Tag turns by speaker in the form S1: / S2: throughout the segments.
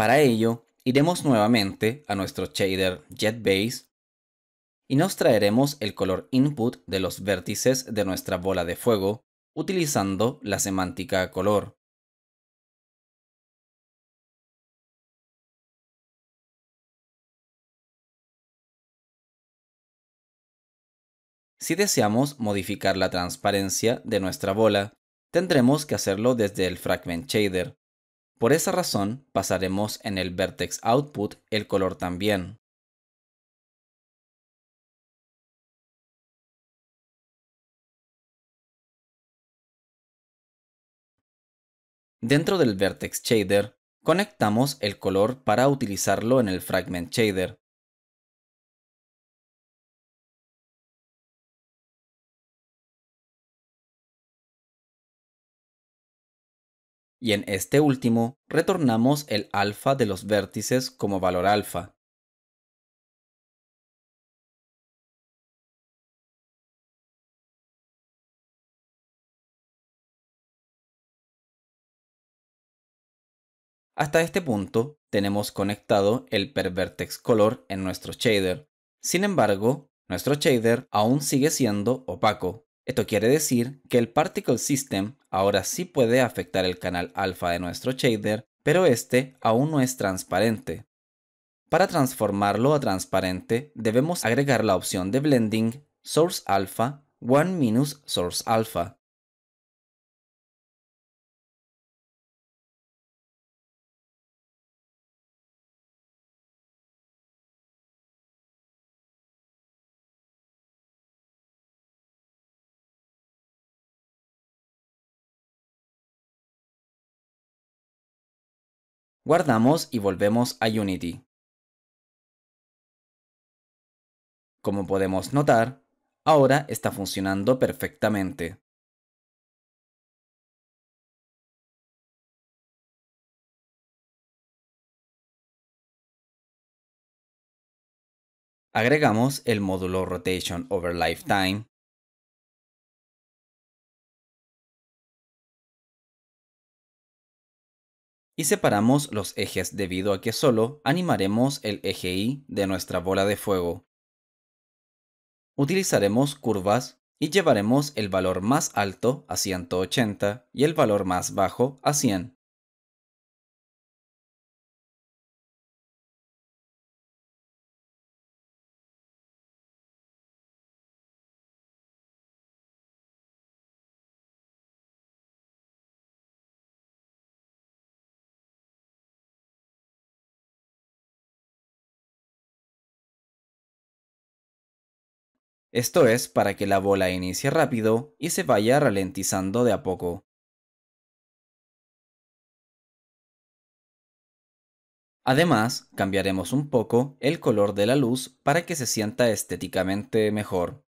S1: Para ello, iremos nuevamente a nuestro shader JetBase y nos traeremos el color input de los vértices de nuestra bola de fuego utilizando la semántica color. Si deseamos modificar la transparencia de nuestra bola, tendremos que hacerlo desde el Fragment Shader. Por esa razón, pasaremos en el vertex output el color también.
S2: Dentro del vertex shader, conectamos el color para utilizarlo en el fragment shader. y en este último retornamos el alfa de los vértices como valor alfa.
S1: Hasta este punto tenemos conectado el pervertex color en nuestro shader. Sin embargo, nuestro shader aún sigue siendo opaco, esto quiere decir que el Particle System ahora sí puede afectar el canal alfa de nuestro shader, pero este aún no es transparente. Para transformarlo a transparente, debemos agregar la opción de blending source alpha 1 source alpha.
S2: Guardamos y volvemos a Unity. Como podemos notar, ahora está funcionando perfectamente. Agregamos el módulo Rotation over Lifetime
S1: y separamos los ejes debido a que solo animaremos el eje Y de nuestra bola de fuego. Utilizaremos curvas y llevaremos el valor más alto a 180 y el valor más bajo a 100.
S2: Esto es para que la bola inicie rápido y se vaya ralentizando de a poco.
S1: Además, cambiaremos un poco el color de la luz para que se sienta estéticamente mejor.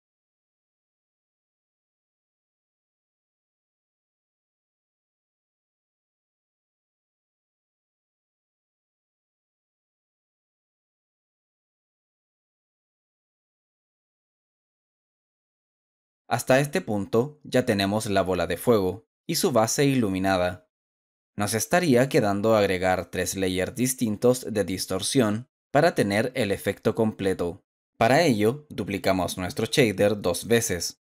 S1: Hasta este punto ya tenemos la bola de fuego y su base iluminada. Nos estaría quedando agregar tres layers distintos de distorsión para tener el efecto completo. Para ello, duplicamos nuestro shader dos veces.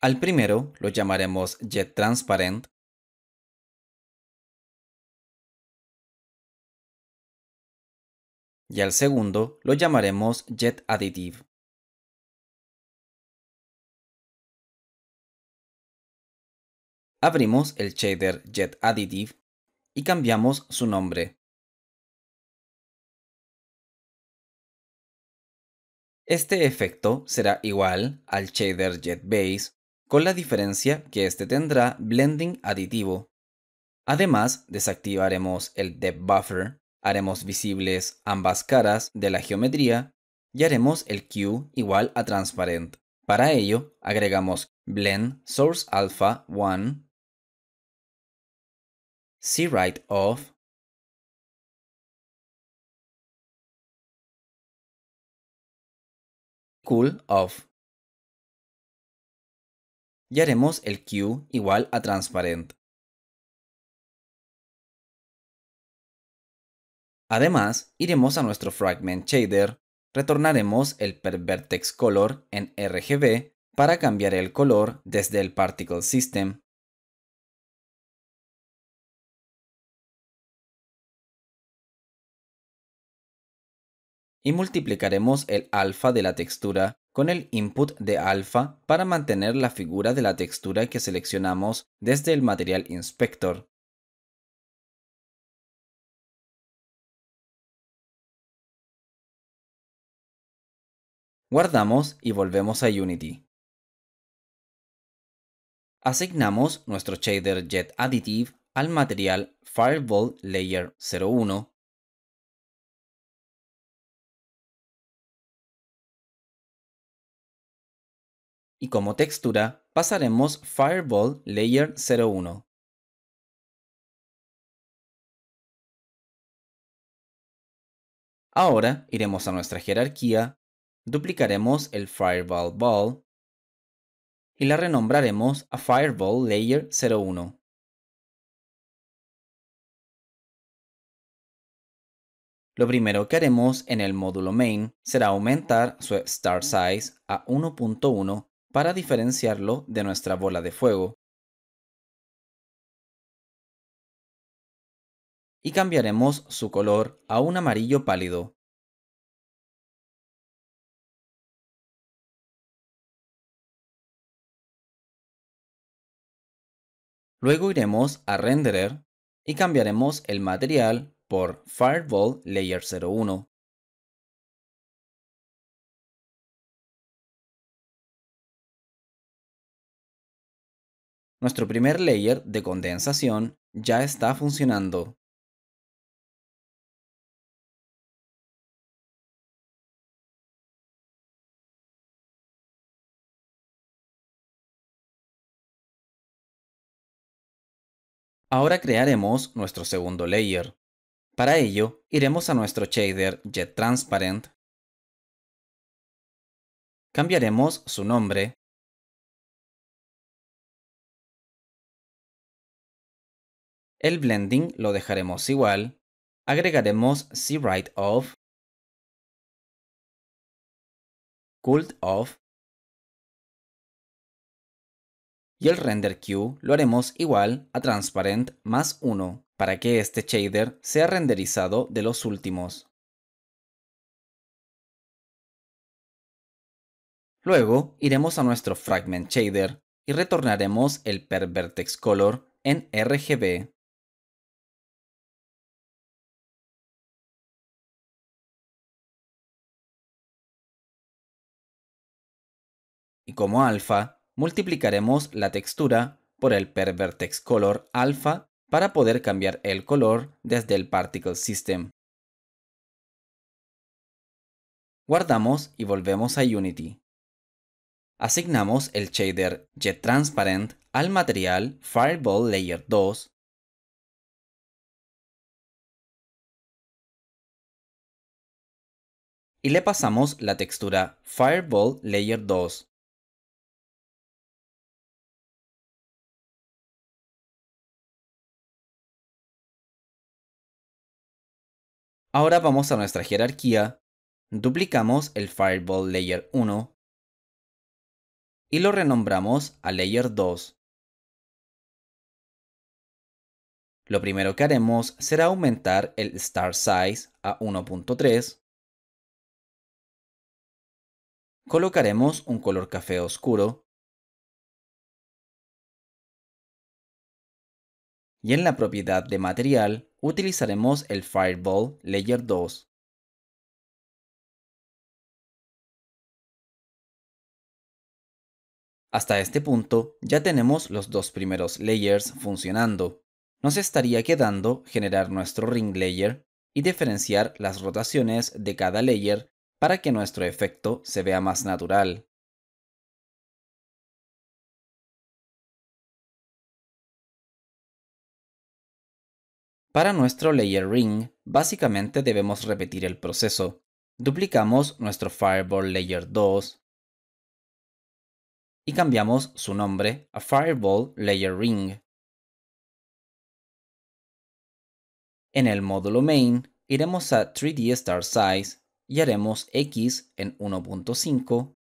S1: Al primero lo llamaremos
S2: Jet Transparent y al segundo lo llamaremos Jet Additive. Abrimos el shader Jet Additive y cambiamos su nombre. Este
S1: efecto será igual al shader Jet Base con la diferencia que este tendrá blending aditivo. Además, desactivaremos el Depth Buffer, haremos visibles ambas caras de la geometría y haremos el Q igual a transparent. Para ello, agregamos Blend Source Alpha 1 See right off.
S2: Cool off. Y haremos el Q igual a transparent.
S1: Además, iremos a nuestro fragment shader, retornaremos el pervertex color en RGB para cambiar el color desde el particle system y multiplicaremos el alfa de la textura con el input de alfa para mantener la figura de la textura que seleccionamos desde el material inspector. Guardamos y volvemos a Unity. Asignamos nuestro shader Jet Additive al material Fireball Layer 01
S2: y como textura pasaremos Fireball Layer 01.
S1: Ahora iremos a nuestra jerarquía, duplicaremos el Fireball Ball y la renombraremos a Fireball Layer
S2: 01.
S1: Lo primero que haremos en el módulo main será aumentar su start size a 1.1 para diferenciarlo de nuestra bola de fuego. Y cambiaremos su
S2: color a un amarillo pálido.
S1: Luego iremos a Renderer y cambiaremos el material por Fireball Layer 01.
S2: Nuestro primer layer de condensación ya está funcionando.
S1: Ahora crearemos nuestro segundo layer. Para ello, iremos a nuestro shader Jet Transparent.
S2: Cambiaremos su nombre El blending lo dejaremos igual. Agregaremos cWrite of,
S1: of y el render queue lo haremos igual a transparent más 1 para que este shader sea renderizado de los últimos. Luego iremos a nuestro fragment shader y retornaremos el per vertex color en RGB. como alfa, multiplicaremos la textura por el pervertex color alfa para poder cambiar el color desde el particle system. Guardamos y volvemos a Unity. Asignamos el shader Jet Transparent al material Fireball Layer 2
S2: y le pasamos la textura Fireball Layer 2.
S1: Ahora vamos a nuestra jerarquía, duplicamos el Fireball Layer 1 y lo renombramos a Layer 2.
S2: Lo primero que haremos será aumentar el Star Size a 1.3.
S1: Colocaremos un color café oscuro. Y en la propiedad de material utilizaremos el Fireball
S2: Layer 2
S1: Hasta este punto ya tenemos los dos primeros layers funcionando. Nos estaría quedando generar nuestro ring layer y diferenciar las rotaciones de cada layer para que nuestro efecto se vea más natural. Para nuestro layer ring, básicamente debemos repetir el proceso. Duplicamos nuestro Fireball Layer 2 y cambiamos su nombre a Fireball Layer Ring. En el módulo main, iremos a 3D Star Size y haremos X en 1.5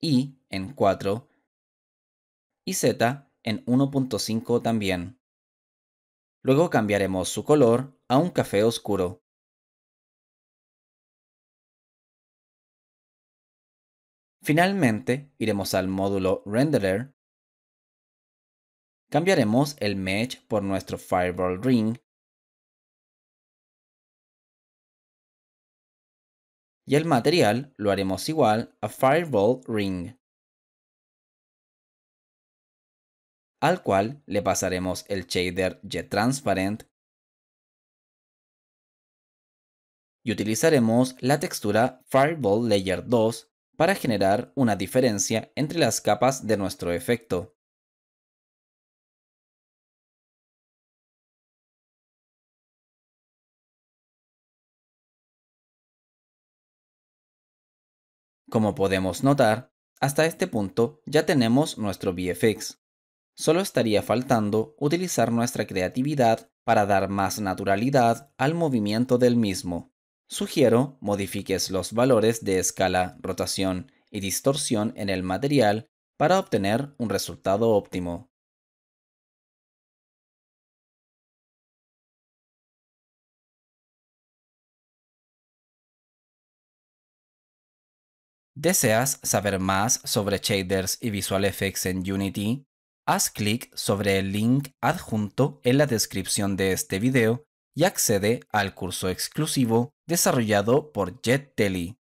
S1: Y en 4 y Z en 1.5 también. Luego cambiaremos su color a un café oscuro.
S2: Finalmente, iremos al módulo Renderer. Cambiaremos el Mesh por nuestro Fireball Ring.
S1: Y el material lo haremos igual a Fireball Ring. al cual le pasaremos el shader Jet Transparent y utilizaremos la textura Fireball Layer 2 para generar una diferencia entre las capas de nuestro efecto. Como podemos notar, hasta este punto ya tenemos nuestro VFX. Solo estaría faltando utilizar nuestra creatividad para dar más naturalidad al movimiento del mismo. Sugiero modifiques los valores de escala, rotación y distorsión en el material para obtener un resultado óptimo. ¿Deseas saber más sobre shaders y visual effects en Unity? Haz clic sobre el link adjunto en la descripción de este video y accede al curso exclusivo desarrollado por JetTelly.